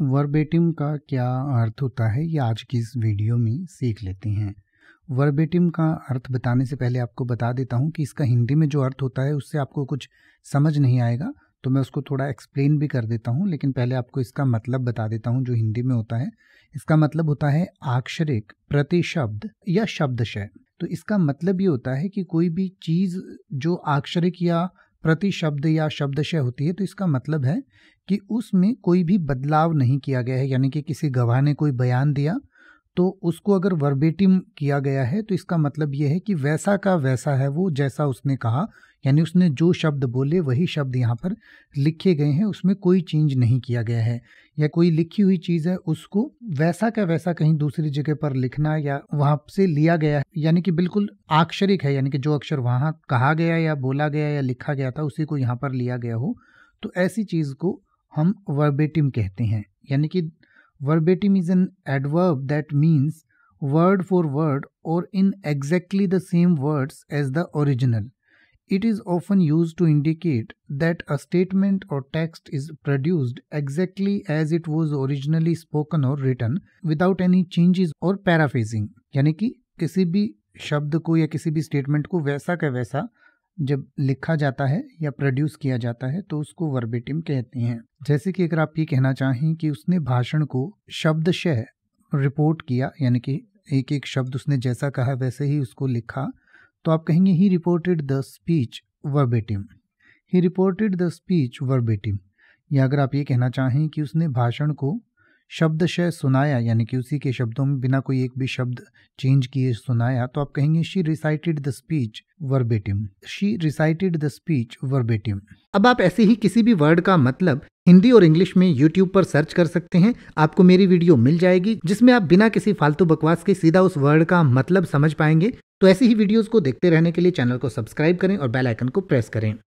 Verbatim का क्या अर्थ होता है ये आज की इस वीडियो में सीख लेते हैं वर्बेटिम का अर्थ बताने से पहले आपको बता देता हूँ कि इसका हिंदी में जो अर्थ होता है उससे आपको कुछ समझ नहीं आएगा तो मैं उसको थोड़ा एक्सप्लेन भी कर देता हूँ लेकिन पहले आपको इसका मतलब बता देता हूँ जो हिंदी में होता है इसका मतलब होता है आक्षरिक प्रतिशब्द या शब्दशय तो इसका मतलब ये होता है कि कोई भी चीज़ जो आक्षरिक या प्रति शब्द या शब्दशय होती है तो इसका मतलब है कि उसमें कोई भी बदलाव नहीं किया गया है यानी कि किसी गवाह ने कोई बयान दिया तो उसको अगर वर्बेटिम किया गया है तो इसका मतलब ये है कि वैसा का वैसा है वो जैसा उसने कहा यानी उसने जो शब्द बोले वही शब्द यहाँ पर लिखे गए हैं उसमें कोई चेंज नहीं किया गया है या कोई लिखी हुई चीज़ है उसको वैसा का वैसा कहीं दूसरी जगह पर लिखना या वहाँ से लिया गया है यानी कि बिल्कुल आक्षरिक है यानी कि जो अक्षर वहाँ कहा गया या बोला गया या लिखा गया था उसी को यहाँ पर लिया गया हो तो ऐसी चीज़ को हम वर्बेटिम कहते हैं यानी कि Verbatim is an adverb that means word for word or in exactly the same words as the original. It is often used to indicate that a statement or text is produced exactly as it was originally spoken or written without any changes or paraphrasing यानी कि किसी भी शब्द को या किसी भी statement को वैसा का वैसा जब लिखा जाता है या प्रोड्यूस किया जाता है तो उसको वर्बेटिम कहते हैं जैसे कि अगर आप ये कहना चाहें कि उसने भाषण को शब्दशः रिपोर्ट किया यानी कि एक एक शब्द उसने जैसा कहा वैसे ही उसको लिखा तो आप कहेंगे he reported the speech verbatim he reported the speech verbatim या अगर आप ये कहना चाहें कि उसने भाषण को शब्दशय सुनाया यानी कि उसी के शब्दों में बिना कोई एक भी शब्द चेंज किए सुनाया तो आप कहेंगे she recited the speech verbatim she recited the speech verbatim अब आप ऐसे ही किसी भी वर्ड का मतलब हिंदी और इंग्लिश में यूट्यूब पर सर्च कर सकते हैं आपको मेरी वीडियो मिल जाएगी जिसमें आप बिना किसी फालतू बकवास के सीधा उस वर्ड का मतलब समझ पाएंगे तो ऐसी ही वीडियोस को देखते रहने के लिए चैनल को सब्सक्राइब करें और बेल आइकन को प्रेस करें